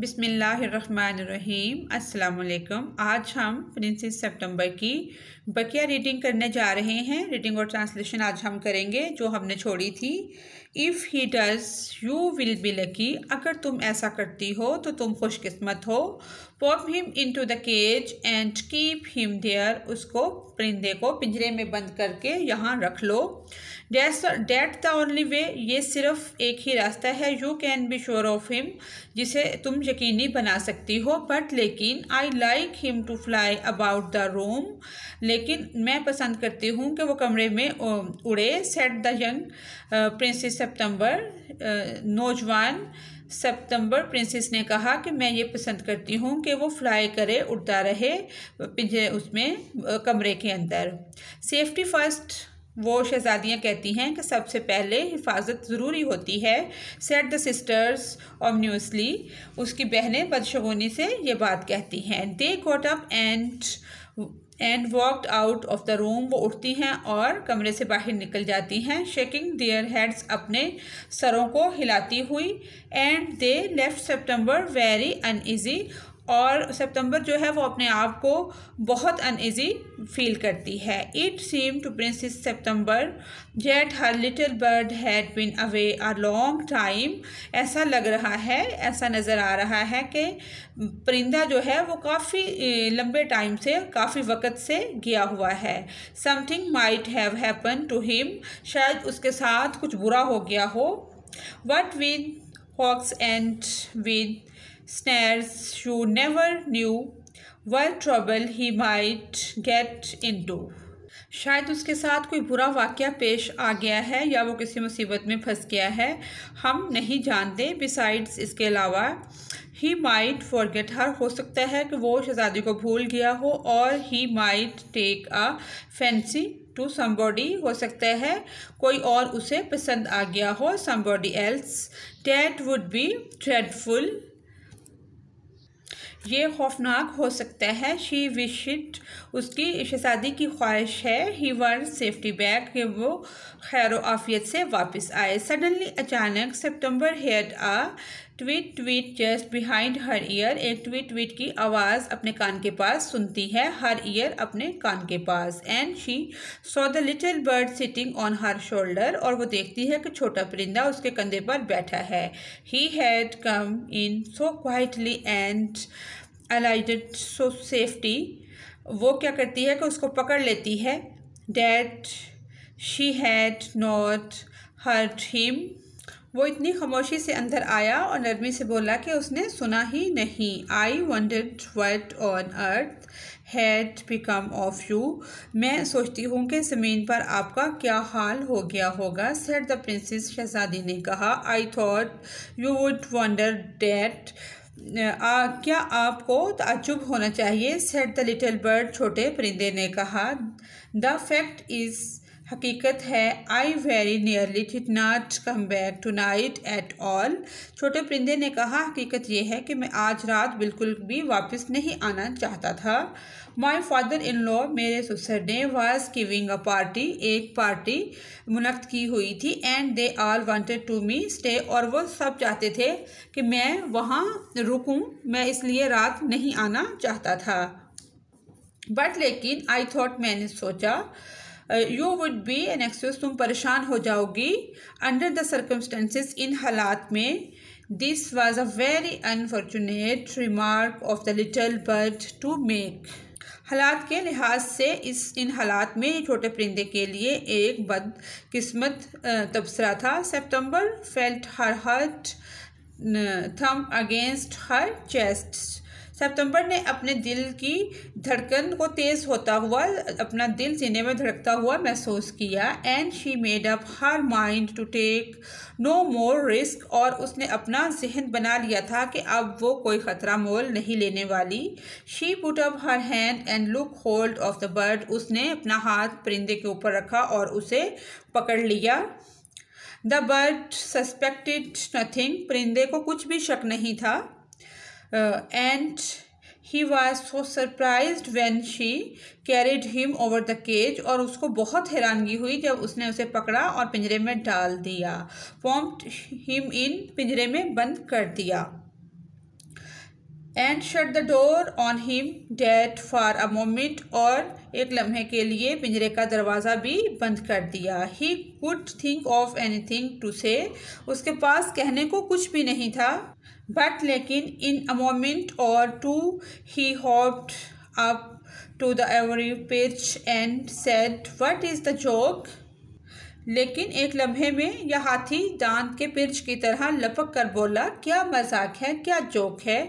बिसमीम् आज हम प्रिंसेस सितंबर की बकिया रीडिंग करने जा रहे हैं रीडिंग और ट्रांसलेशन आज हम करेंगे जो हमने छोड़ी थी if he does you will be lucky अगर तुम ऐसा करती हो तो तुम खुशकिस्मत हो pop him into the cage and keep him there उसको परिंदे को पिंजरे में बंद करके यहाँ रख लो that's that the only way ये सिर्फ एक ही रास्ता है you can be sure of him जिसे तुम यकीनी बना सकती हो बट लेकिन I like him to fly about the room लेकिन मैं पसंद करती हूँ कि वो कमरे में उड़े said the young princess September नौजवान सितंबर प्रिंसेस ने कहा कि मैं ये पसंद करती हूँ कि वो फ्लाई करे उड़ता रहे पिंजरे उसमें कमरे के अंदर सेफ्टी फर्स्ट वो शहजादियाँ कहती हैं कि सबसे पहले हिफाजत ज़रूरी होती है सेट द सिस्टर्स ऑमन्यूसली उसकी बहनें बदशगोनी से ये बात कहती हैं they got up and and walked out of the room वो उठती हैं और कमरे से बाहर निकल जाती हैं शेकिंग देयर हेड्स अपने सरों को हिलाती हुई and they left September very uneasy और सितंबर जो है वो अपने आप को बहुत अनइजी फील करती है it seem to princess September that her little bird had been away a long time ऐसा लग रहा है ऐसा नज़र आ रहा है कि परिंदा जो है वो काफ़ी लंबे टाइम से काफ़ी वक्त से गया हुआ है something might have happen to him शायद उसके साथ कुछ बुरा हो गया हो what with hawks and with snares who never knew what trouble he might get into. शायद उसके साथ कोई बुरा वाक़ पेश आ गया है या वो किसी मुसीबत में फंस गया है हम नहीं जानते बिसाइड्स इसके अलावा ही माइट फॉरगेट हर हो सकता है कि वो शहजादी को भूल गया हो और he might take a fancy to somebody हो सकता है कोई और उसे पसंद आ गया हो somebody else that would be dreadful ये खौफनाक हो सकता है शी इट उसकी शहजादी की ख्वाहिश है ही वन सेफ्टी बैग कि वो खैर आफियत से वापस आए सडनली अचानक September heard a tweet tweet just behind her ear एक ट्वीट ट्वीट की आवाज़ अपने कान के पास सुनती है हर ईयर अपने कान के पास and she saw the little bird sitting on her shoulder और वो देखती है कि छोटा परिंदा उसके कंधे पर बैठा है he had come in so quietly and alighted so softly वो क्या करती है कि उसको पकड़ लेती है that she had not heard him वो इतनी खामोशी से अंदर आया और नरमी से बोला कि उसने सुना ही नहीं I wondered what on earth had become of you मैं सोचती हूँ कि ज़मीन पर आपका क्या हाल हो गया होगा सेट द प्रिंसेस शहजादी ने कहा I thought you would wonder डेट आ, क्या आपको ताजुब तो होना चाहिए सेट द लिटिल बर्ड छोटे परिंदे ने कहा द फैक्ट इज़ हकीकत है I very nearly did not come back tonight at all छोटे परिंदे ने कहा हकीकत यह है कि मैं आज रात बिल्कुल भी वापस नहीं आना चाहता था माई फादर इन लॉ मेरे सुसर ने वाज गिविंग अ पार्टी एक पार्टी मुनद की हुई थी and they all wanted to me stay और वो सब चाहते थे कि मैं वहाँ रुकूँ मैं इसलिए रात नहीं आना चाहता था बट लेकिन आई थॉट मैंने सोचा you would be an express तुम परेशान हो जाओगी अंडर द सर्कमस्टेंसेस इन हालात में this was a very unfortunate remark of the little bird to make हालात के लिहाज से इस इन हालात में छोटे परिंदे के लिए एक बदकिस्मत uh, तबसरा था September felt her heart thump against her chest सितंबर ने अपने दिल की धड़कन को तेज़ होता हुआ अपना दिल सीने में धड़कता हुआ महसूस किया and she made up her mind to take no more risk और उसने अपना जहन बना लिया था कि अब वो कोई ख़तरा मोल नहीं लेने वाली she put up her hand and took hold of the bird उसने अपना हाथ परिंदे के ऊपर रखा और उसे पकड़ लिया द बर्ड सस्पेक्टेड नथिंग परिंदे को कुछ भी शक नहीं था uh, and he was so surprise when she carried him over the cage और उसको बहुत हैरानगी हुई जब उसने उसे पकड़ा और पिंजरे में डाल दिया पॉम्प्ट हिम इन पिंजरे में बंद कर दिया and shut the door on him that for a moment और एक लम्हे के लिए पिंजरे का दरवाज़ा भी बंद कर दिया he could think of anything to say उसके पास कहने को कुछ भी नहीं था बट लेकिन in a moment or two he hopped up to the ivory perch and said what is the joke लेकिन एक लम्हे में यह हाथी दांत के पिर्च की तरह लपक कर बोला क्या मजाक है क्या जोक है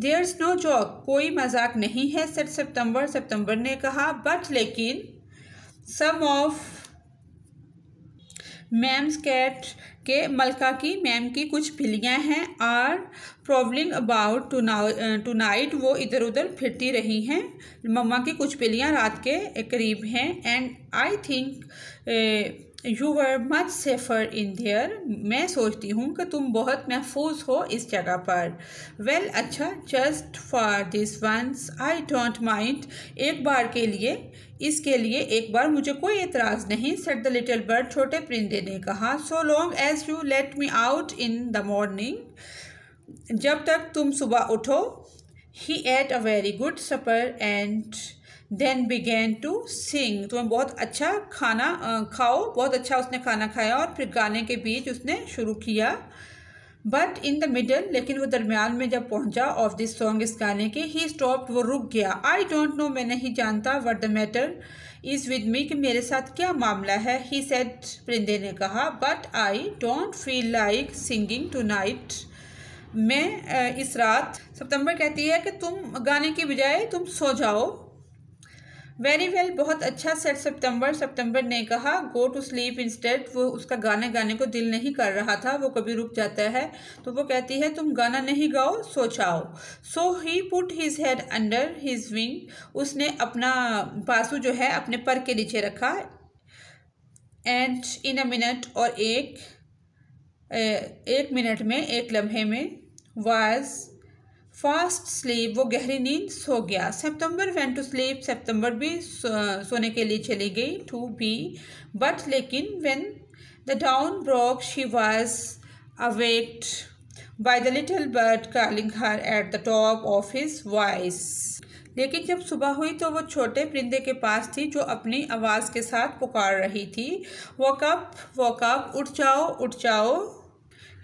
देयर इज़ नो जोक कोई मजाक नहीं है सर सितंबर सितंबर ने कहा बट लेकिन सम ऑफ मैम्स कैट के मलका की मैम की कुछ बिल्लियाँ हैं are prowling about tonight वो इधर उधर फिरती रही हैं मम्मा की कुछ फिलियाँ रात के करीब हैं and I think you were much safer in there मैं सोचती हूँ कि तुम बहुत महफूज हो इस जगह पर वेल well, अच्छा just for this once I don't mind एक बार के लिए इसके लिए एक बार मुझे कोई एतराज़ नहीं सेट द लिटिल बर्ड छोटे परिंदे ने कहा so long as you let me out in the morning जब तक तुम सुबह उठो he ate a very good supper and then began to sing तुम्हें बहुत अच्छा खाना खाओ बहुत अच्छा उसने खाना खाया और फिर गाने के बीच उसने शुरू किया बट इन द मिडल लेकिन वो दरमियान में जब पहुंचा ऑफ दिस सॉन्ग इस गाने के ही स्टॉप वो रुक गया आई डोंट नो मैं नहीं जानता what the matter is with me कि मेरे साथ क्या मामला है ही सेट परिंदे ने कहा but I don't feel like singing tonight मैं इस रात सितंबर कहती है कि तुम गाने की बजाय तुम सो जाओ वेरी वेल well, बहुत अच्छा सेट सितंबर सितंबर ने कहा गो टू स्लीप इंस्टेड वो उसका गाना गाने को दिल नहीं कर रहा था वो कभी रुक जाता है तो वो कहती है तुम गाना नहीं गाओ सोचाओ so he put his head under his wing उसने अपना बासु जो है अपने पर के नीचे रखा एंड इन अ मिनट और एक एक मिनट में एक लम्हे में वाज फास्ट स्लीप वो गहरी नींद सो गया सितंबर वेन टू स्लीप सितंबर भी सो, सोने के लिए चली गई टू बी बट लेकिन when the dawn broke she was awaked by the little bird calling her at the top of his voice लेकिन जब सुबह हुई तो वो छोटे परिंदे के पास थी जो अपनी आवाज़ के साथ पुकार रही थी वॉकअप वॉकअप उठ जाओ उठ जाओ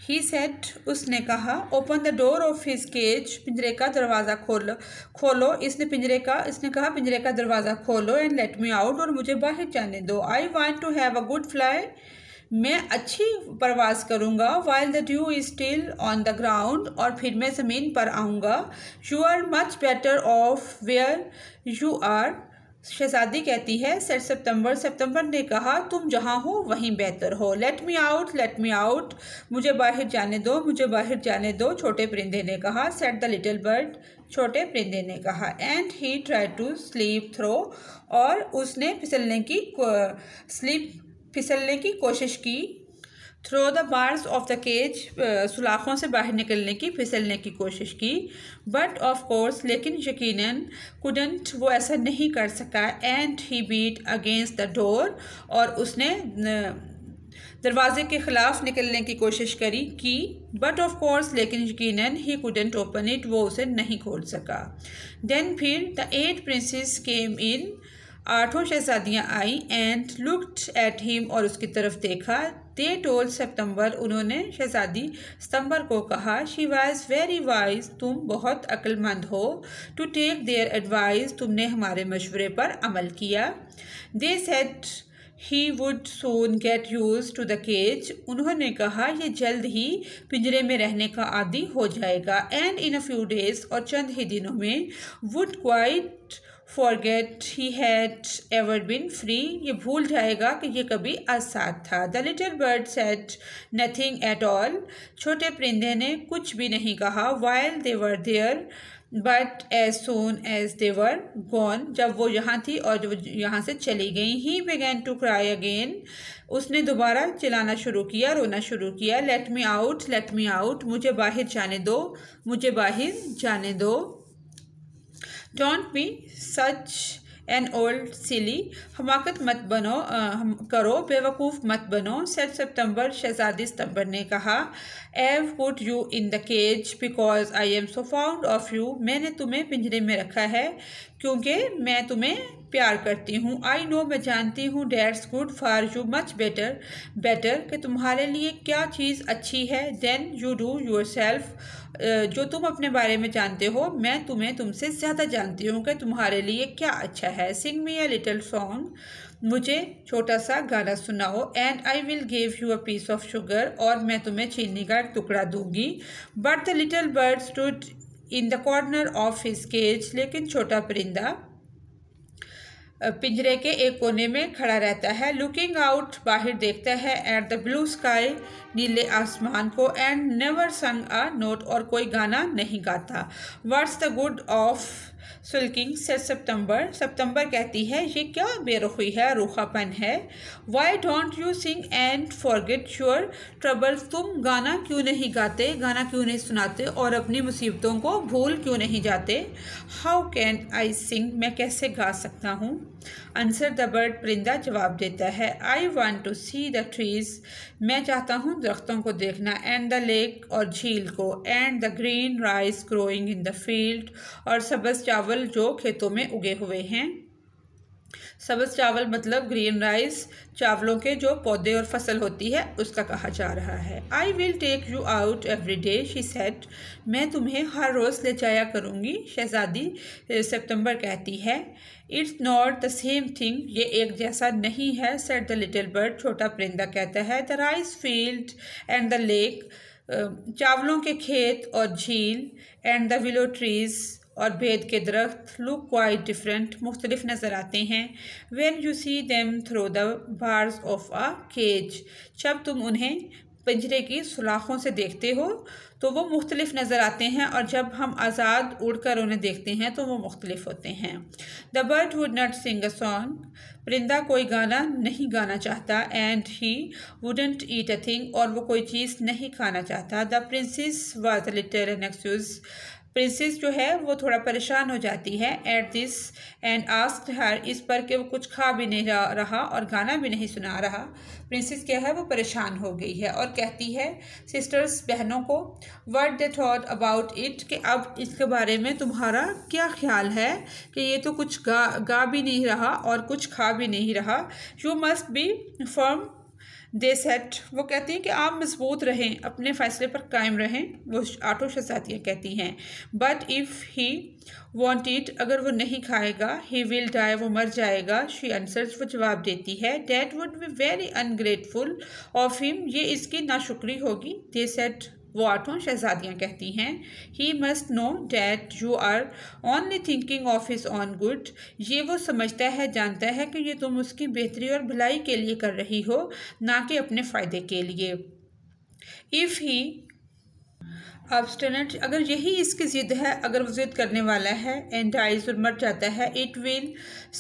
ही सेट उसने कहा open the door of his cage पिंजरे का दरवाज़ा खोलो खोलो इसने पिंजरे का इसने कहा पिंजरे का दरवाज़ा खोलो एंड लेट मी आउट और मुझे बाहर जाने दो I want to have a good fly मैं अच्छी प्रवास करूँगा while the dew is still on the ground और फिर मैं ज़मीन पर आऊँगा you are much better off where you are शहजादी कहती है सर सितंबर सितंबर ने कहा तुम जहाँ हो वहीं बेहतर हो let me out let me out मुझे बाहर जाने दो मुझे बाहर जाने दो छोटे परिंदे ने कहा सेट द लिटिल बर्ड छोटे परिंदे ने कहा and he try to slip through और उसने फिसलने की स्लीप फिसलने की कोशिश की through the bars of the cage सुलाखों से बाहर निकलने की फिसलने की कोशिश की बट ऑफ कोर्स लेकिन यकीनन कुडंट वो ऐसा नहीं कर सका and he beat against the door और उसने दरवाजे के ख़िलाफ़ निकलने की कोशिश करी की बट ऑफ कोर्स लेकिन यकीन ही कुडेंट ओपन इट वो उसे नहीं खोल सका देन फिर the eight princess came in आठों शहजादियाँ आई एंड लुकड एट हिम और उसकी तरफ देखा दे टोल सितंबर उन्होंने शहजादी सितंबर को कहा शी वाइज वेरी वाइज तुम बहुत अक्लमंद हो टू टेक देयर एडवाइस तुमने हमारे मशवरे पर अमल किया they said he would soon get used to the cage उन्होंने कहा यह जल्द ही पिंजरे में रहने का आदि हो जाएगा and in a few days और चंद ही दिनों में would quite forget he had ever been free ये भूल जाएगा कि ये कभी आसाद था the little bird said nothing at all छोटे परिंदे ने कुछ भी नहीं कहा while they were there but as soon as they were gone जब वो यहाँ थी और जब यहाँ से चली गई he began to cry again उसने दोबारा चिलाना शुरू किया रोना शुरू किया let me out let me out मुझे बाहर जाने दो मुझे बाहर जाने दो don't be such an old silly हमाकत मत बनो हम करो बेवकूफ़ मत बनो सेट सितंबर शहजादी सितंबर ने कहा have put you in the cage because I am so fond of you मैंने तुम्हें पिंजरे में रखा है क्योंकि मैं तुम्हें प्यार करती हूँ आई नो मैं जानती हूँ that's good for you much better better कि तुम्हारे लिए क्या चीज़ अच्छी है then you do yourself जो तुम अपने बारे में जानते हो मैं तुम्हें तुमसे ज़्यादा जानती हूँ कि तुम्हारे लिए क्या अच्छा है सिंग मी अ लिटल सॉन्ग मुझे छोटा सा गाना सुनाओ and I will give you a piece of sugar और मैं तुम्हें चीनी का एक टुकड़ा दूंगी but the little bird stood in the corner of his cage लेकिन छोटा परिंदा पिंजरे के एक कोने में खड़ा रहता है लुकिंग आउट बाहर देखता है एट द ब्लू स्काई नीले आसमान को एंड नेवर संग अ नोट और कोई गाना नहीं गाता what's the good of sulking से सितंबर सितंबर कहती है ये क्या बेरुखी है रूखापन है why don't you sing and forget your trouble तुम गाना क्यों नहीं गाते गाना क्यों नहीं सुनाते और अपनी मुसीबतों को भूल क्यों नहीं जाते हाउ कैन आई सिंग मैं कैसे गा सकता हूँ आंसर द बर्ड परिंदा जवाब देता है I want to see the trees मैं चाहता हूँ दरख्तों को देखना एंड द लेक और झील को and the green rice growing in the field और सब्ज़ चावल जो खेतों में उगे हुए हैं सब्ज़ चावल मतलब ग्रीन राइस चावलों के जो पौधे और फसल होती है उसका कहा जा रहा है I will take you out every day she said मैं तुम्हें हर रोज़ ले जाया करूँगी शहजादी सितंबर कहती है it's not the same thing ये एक जैसा नहीं है सेट द लिटिल बर्ड छोटा परिंदा कहता है the rice field and the lake चावलों के खेत और झील एंड द विलो ट्रीज़ और भेद के दरख्त लुक क्वाइट डिफरेंट मुख्तलिफ नज़र आते हैं when you see them through the bars of a cage जब तुम उन्हें पिंजरे की सुलाखों से देखते हो तो वो मुख्तलिफ नज़र आते हैं और जब हम आज़ाद उड़ कर उन्हें देखते हैं तो वो मुख्तलिफ होते हैं the bird would not sing a song परिंदा कोई गाना नहीं गाना चाहता and he wouldn't eat a thing और वो कोई चीज़ नहीं खाना चाहता the princess was little anxious princess जो है वो थोड़ा परेशान हो जाती है at this and ask her इस पर कि वो कुछ खा भी नहीं रहा और गाना भी नहीं सुना रहा प्रिंसेस क्या है वो परेशान हो गई है और कहती है सिस्टर्स बहनों को what they thought about it कि अब इसके बारे में तुम्हारा क्या ख्याल है कि ये तो कुछ गा गा भी नहीं रहा और कुछ खा भी नहीं रहा you must be firm they said वो कहती हैं कि आप मजबूत रहें अपने फ़ैसले पर कायम रहें वो आटो शहजादियाँ कहती हैं but if he won't eat अगर वो नहीं खाएगा ही विल डाई वो मर जाएगा शी आंसर वो जवाब देती है that would be very ungrateful of him ये इसकी नाशुक्री होगी दे सेट वो आठों शहजादियाँ कहती हैं he must know that you are only thinking of his own good ये वो समझता है जानता है कि ये तुम उसकी बेहतरी और भलाई के लिए कर रही हो ना कि अपने फ़ायदे के लिए इफ़ ही ऑब्स्टेनेट अगर यही इसकी ज़िद है अगर वो ज़िद करने वाला है एंड डाइज और मर जाता है it will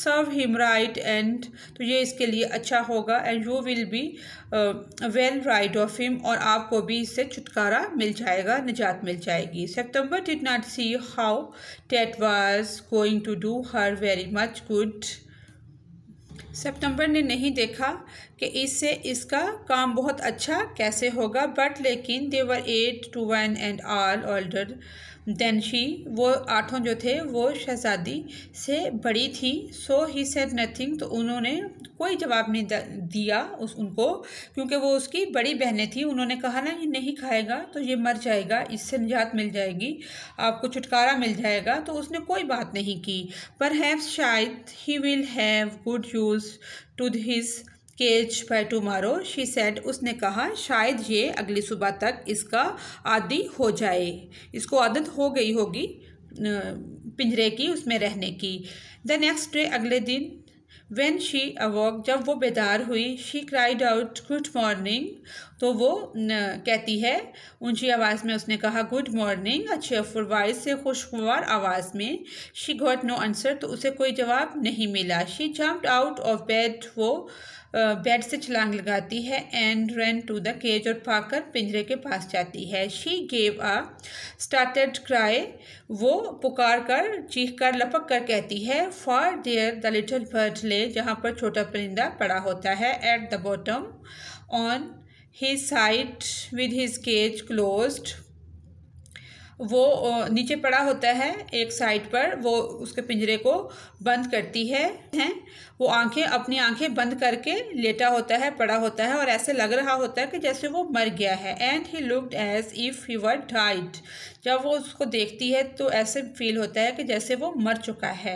serve him right and तो ये इसके लिए अच्छा होगा and you will be well rid of him और आपको भी इससे छुटकारा मिल जाएगा निजात मिल जाएगी September did not see how that was going to do her very much good सितंबर ने नहीं देखा कि इससे इसका काम बहुत अच्छा कैसे होगा बट लेकिन they were eight to one and all older she वो आठों जो थे वो शहजादी से बड़ी थी सो ही सेड नथिंग तो उन्होंने कोई जवाब नहीं दिया उस उनको क्योंकि वो उसकी बड़ी बहनें थी उन्होंने कहा ना ये नहीं खाएगा तो ये मर जाएगा इससे निजात मिल जाएगी आपको छुटकारा मिल जाएगा तो उसने कोई बात नहीं की पर हैव शायद he will have got used to his cage by tomorrow she said उसने कहा शायद ये अगली सुबह तक इसका आदि हो जाए इसको आदत हो गई होगी पिंजरे की उसमें रहने की द नेक्स्ट डे अगले दिन वेन शी अवॉक जब वो बेदार हुई she cried out good morning तो वो कहती है ऊंची आवाज़ में उसने कहा गुड मॉर्निंग अच्छे फुरवाइज से खुशगवार आवाज़ में शी गॉट नो आंसर तो उसे कोई जवाब नहीं मिला she jump out of bed वो बेड से छलांग लगाती है and run to the cage और पाकर पिंजरे के पास जाती है she gave a startled cry वो पुकार कर चीख कर लपक कर कहती है for there the little bird lay जहाँ पर छोटा परिंदा पड़ा होता है at the bottom on he side with his cage close वो नीचे पड़ा होता है एक साइड पर वो उसके पिंजरे को बंद करती है हैं वो आंखें अपनी आंखें बंद करके लेटा होता है पड़ा होता है और ऐसे लग रहा होता है कि जैसे वो मर गया है and he looked as if he were died जब वो उसको देखती है तो ऐसे फील होता है कि जैसे वो मर चुका है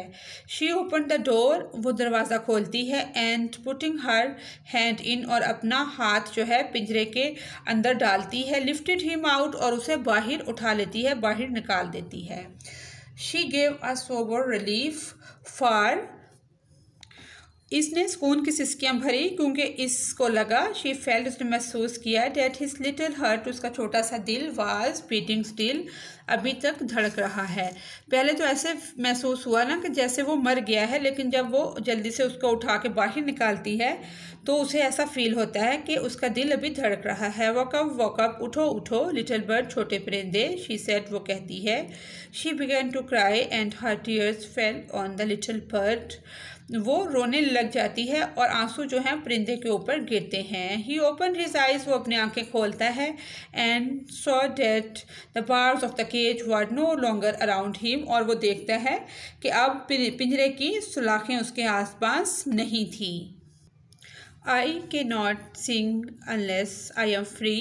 शी ओपन द डोर वो दरवाज़ा खोलती है and putting her hand in और अपना हाथ जो है पिंजरे के अंदर डालती है लिफ्टेड हिम आउट और उसे बाहर उठा लेती है बाहर निकाल देती है she gave a sob of relief for इसने सुकून की सिस्कियाँ भरी क्योंकि इसको लगा शी फेल्ट उसने महसूस किया डेट हिज लिटिल हर्ट उसका छोटा सा दिल वाज बीटिंग स्टिल अभी तक धड़क रहा है पहले तो ऐसे महसूस हुआ ना कि जैसे वो मर गया है लेकिन जब वो जल्दी से उसको उठा के बाहर निकालती है तो उसे ऐसा फील होता है कि उसका दिल अभी धड़क रहा है वॉकअप वॉकअप उठो उठो लिटिल बर्ड छोटे परिंदे शी सेट वो कहती है she began to cry and her tears fell on the little bird वो रोने लग जाती है और आंसू जो हैं परिंदे के ऊपर गिरते हैं ही ओपन हिज आइज वो अपनी आंखें खोलता है and saw that the bars of the cage were no longer around him और वो देखता है कि अब पिंजरे की सलाखें उसके आसपास नहीं थी I can not sing unless I am free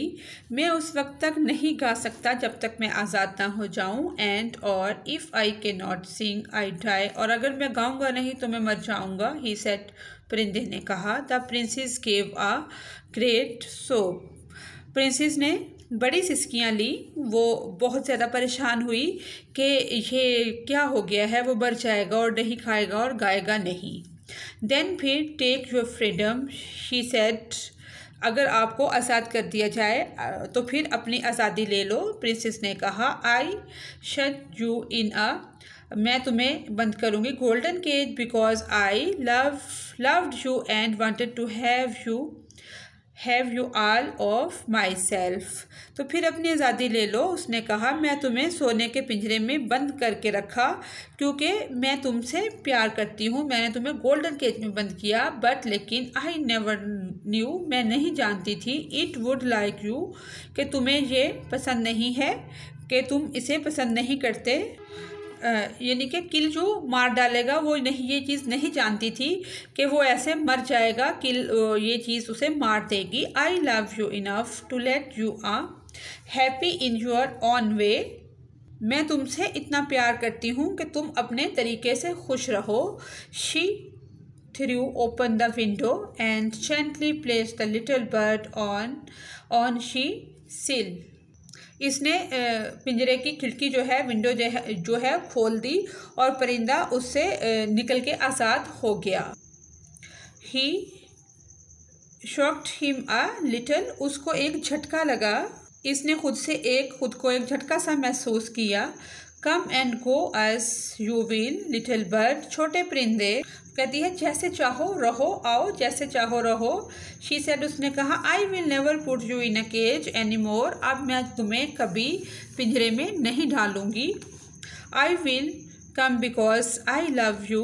मैं उस वक्त तक नहीं गा सकता जब तक मैं आज़ाद ना हो जाऊँ एंड और if I can not Singh I dry और अगर मैं गाऊँगा नहीं तो मैं मर जाऊँगा ही सेट परिंदे ने कहा the princess gave a great sob princess ने बड़ी सिसकियाँ ली वो बहुत ज़्यादा परेशान हुई कि ये क्या हो गया है वो मर जाएगा और नहीं खाएगा और गाएगा नहीं देन फिर take your freedom she said अगर आपको आज़ाद कर दिया जाए तो फिर अपनी आज़ादी ले लो प्रिंसेस ने कहा आई शट यू इन अ मैं तुम्हें बंद करूँगी golden cage because I love loved you and wanted to have you have you all of myself तो फिर अपनी आज़ादी ले लो उसने कहा मैं तुम्हें सोने के पिंजरे में बंद करके रखा क्योंकि मैं तुमसे प्यार करती हूँ मैंने तुम्हें गोल्डन केज में बंद किया बट लेकिन आई नेवर न्यू मैं नहीं जानती थी इट वुड लाइक यू कि तुम्हें ये पसंद नहीं है कि तुम इसे पसंद नहीं करते यानी कि किल जो मार डालेगा वो नहीं ये चीज़ नहीं जानती थी कि वो ऐसे मर जाएगा किल ये चीज़ उसे मार देगी I love you enough to let you a happy in your own way मैं तुमसे इतना प्यार करती हूँ कि तुम अपने तरीके से खुश रहो she threw open the window and gently place the little bird on on she sill इसने पिंजरे की खिड़की जो है विंडो जो है जो है खोल दी और परिंदा उससे निकल के आज़ाद हो गया he shook him a little उसको एक झटका लगा इसने खुद से एक खुद को एक झटका सा महसूस किया come and go as you will little bird छोटे परिंदे कहती है जैसे चाहो रहो आओ जैसे चाहो रहो शी सेड उसने कहा I will never put you in a cage any more अब मैं तुम्हें कभी पिंजरे में नहीं डालूंगी I will come because I love you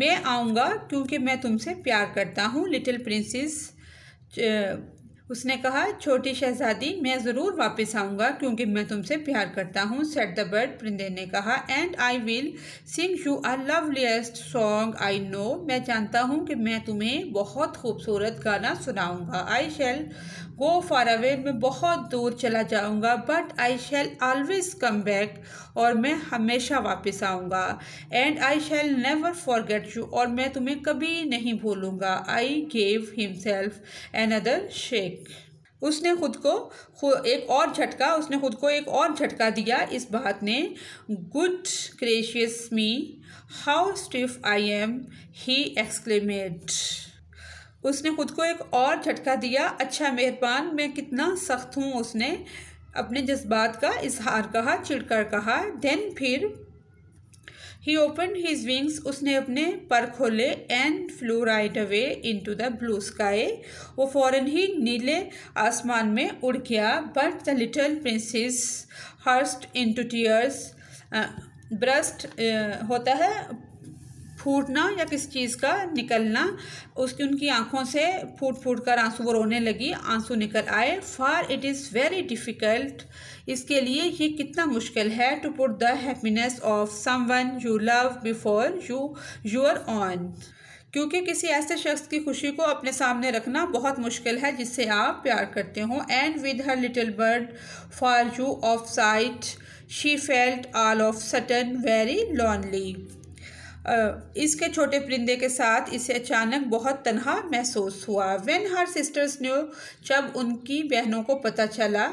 मैं आऊँगा क्योंकि मैं तुमसे प्यार करता हूँ लिटिल प्रिंसेस उसने कहा छोटी शहजादी मैं ज़रूर वापस आऊँगा क्योंकि मैं तुमसे प्यार करता हूँ सेट द बर्ड परिंदे ने कहा and I will sing you a loveliest song I know मैं जानता हूँ कि मैं तुम्हें बहुत खूबसूरत गाना सुनाऊँगा I shall go far away मैं बहुत दूर चला जाऊँगा but I shall always come back और मैं हमेशा वापस आऊँगा and I shall never forget you और मैं तुम्हें कभी नहीं भूलूंगा I gave himself another shake उसने खुद को एक और झटका उसने खुद को एक और झटका दिया इस बात ने good gracious me how stiff I am he exclaimed उसने ख़ुद को एक और झटका दिया अच्छा मेहरबान मैं कितना सख्त हूँ उसने अपने जज्बात का इजहार कहा चिड़कर कहा देन फिर ही ओपन हीज विंग्स उसने अपने पर खोले and flew right away into the blue sky वो फ़ौर ही नीले आसमान में उड़ गया but the little princess burst into tears burst होता है फूटना या किस चीज़ का निकलना उसकी उनकी आंखों से फूट फूट कर आंसू वो रोने लगी आंसू निकल आए for it is very difficult इसके लिए ये कितना मुश्किल है to put the happiness of someone you love before you your own क्योंकि किसी ऐसे शख्स की खुशी को अपने सामने रखना बहुत मुश्किल है जिससे आप प्यार करते हो and with her little bird for you of sight she felt all of sudden very lonely इसके छोटे परिंदे के साथ इसे अचानक बहुत तनहा महसूस हुआ वेन हर सिस्टर्स ने जब उनकी बहनों को पता चला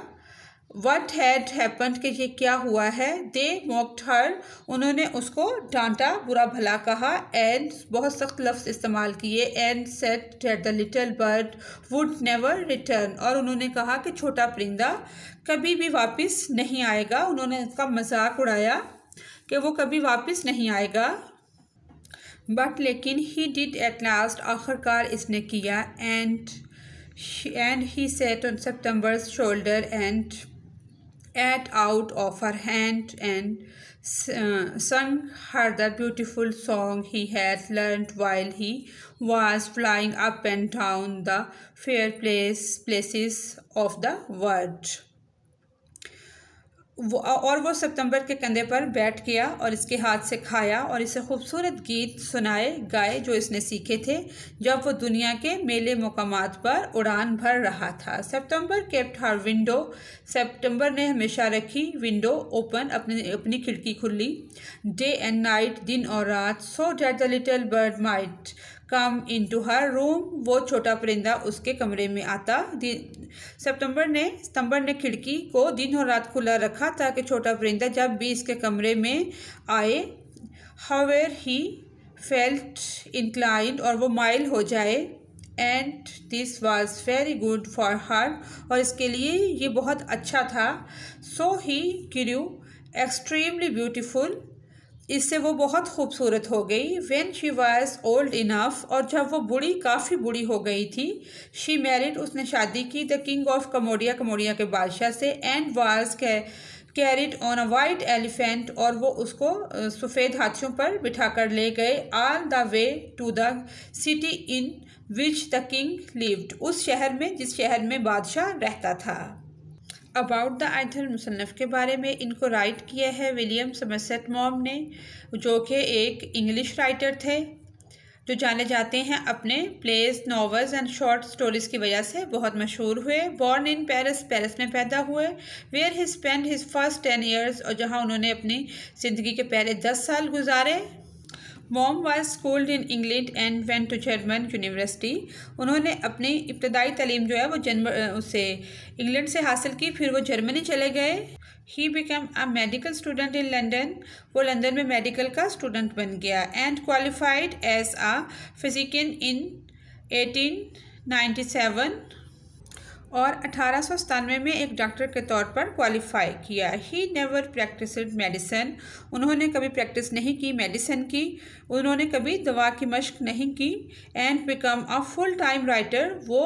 वट हैड हैपन्ड कि ये क्या हुआ है दे मोक्ट हर उन्होंने उसको डांटा बुरा भला कहा एंड बहुत सख्त लफ्ज़ इस्तेमाल किए and said that the little bird would never return और उन्होंने कहा कि छोटा परिंदा कभी भी वापस नहीं आएगा उन्होंने उसका मजाक उड़ाया कि वो कभी वापस नहीं आएगा but लेकिन ही डिड एट लास्ट आखिरकार इसने किया and and he sat on September's shoulder and at out of her hand and uh, sung her the beautiful song he had learned while he was flying up and down the fair place places of the world. वो और वो सितंबर के कंधे पर बैठ गया और इसके हाथ से खाया और इसे खूबसूरत गीत सुनाए गाए जो इसने सीखे थे जब वो दुनिया के मेले मकाम पर उड़ान भर रहा था सितंबर केप्ट हर विंडो सितंबर ने हमेशा रखी विंडो ओपन अपने अपनी खिड़की खुली डे एंड नाइट दिन और रात so that the little bird might come into her room वो छोटा परिंदा उसके कमरे में आता सितंबर ने सितंबर ने खिड़की को दिन और रात खुला रखा ताकि छोटा परिंदा जब भी इसके कमरे में आए हावेर ही फेल्ट इंक्लाइंड और वो माइल हो जाए and this was very good for her और इसके लिए ये बहुत अच्छा था so he grew extremely beautiful इससे वो बहुत खूबसूरत हो गई when she was old enough और जब वो बूढ़ी काफ़ी बूढ़ी हो गई थी शी मैरिड उसने शादी की the king of Cambodia Cambodia के बादशाह से and was carried on a white elephant और वो उसको सफ़ेद हाथियों पर बिठा कर ले गए all the way to the city in which the king lived उस शहर में जिस शहर में बादशाह रहता था अबाउट द आइथल मुसनफ़ के बारे में इनको राइट किया है विलियम समसेट मॉम ने जो कि एक इंग्लिश राइटर थे जो जाने जाते हैं अपने plays novels and short stories की वजह से बहुत मशहूर हुए बॉर्न इन पेरिस पेरिस में पैदा हुए where he spent his first ten years और जहां उन्होंने अपनी ज़िंदगी के पहले दस साल गुजारे Maugham was schooled in England and went to German university उन्होंने अपनी इब्तदाई तलीम जो है वो जन्म उसे इंग्लैंड से हासिल की फिर वो जर्मनी चले गए he become a medical student in London वो लंदन में मेडिकल का स्टूडेंट बन गया and qualified as a physician in eighteen ninety seven और अठारह में एक डॉक्टर के तौर पर क्वालिफाई किया ही नेवर प्रैक्टिस मेडिसिन उन्होंने कभी प्रैक्टिस नहीं की मेडिसिन की उन्होंने कभी दवा की मश्क नहीं की and become a full time writer वो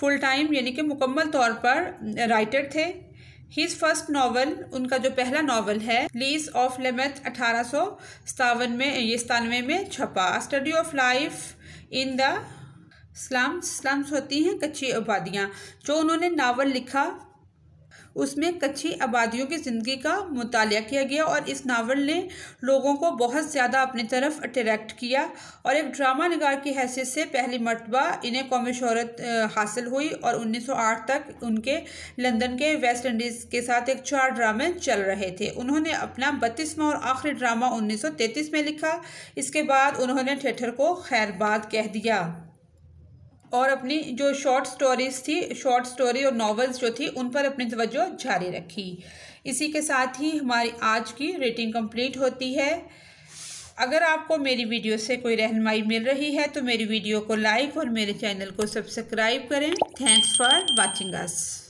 फुल टाइम यानी कि मुकम्मल तौर पर राइटर थे हिज फर्स्ट नावल उनका जो पहला नावल है लीज ऑफ लेमेथ अठारह सौ सतावन में ये सतानवे में छपा study of life in the slums slums होती हैं कच्ची आबादियाँ जो उन्होंने नावल लिखा उसमें कच्ची आबादियों की ज़िंदगी का मुताल किया गया और इस नावल ने लोगों को बहुत ज़्यादा अपनी तरफ अट्रैक्ट किया और एक ड्रामा नगार की हैसियत से पहली मरतबा इन्हें कौमी शहरत हासिल हुई और 1908 तक उनके लंदन के वेस्ट इंडीज़ के साथ एक चार ड्रामे चल रहे थे उन्होंने अपना बत्तीसवा और आखिरी ड्रामा उन्नीस में लिखा इसके बाद उन्होंने थिएटर को खैरबाद कह दिया और अपनी जो शॉर्ट स्टोरीज थी शॉर्ट स्टोरी और नॉवेल्स जो थी उन पर अपनी तवज्जो जारी रखी इसी के साथ ही हमारी आज की रेटिंग कंप्लीट होती है अगर आपको मेरी वीडियो से कोई रहनमाई मिल रही है तो मेरी वीडियो को लाइक और मेरे चैनल को सब्सक्राइब करें थैंक्स फॉर वॉचिंग अस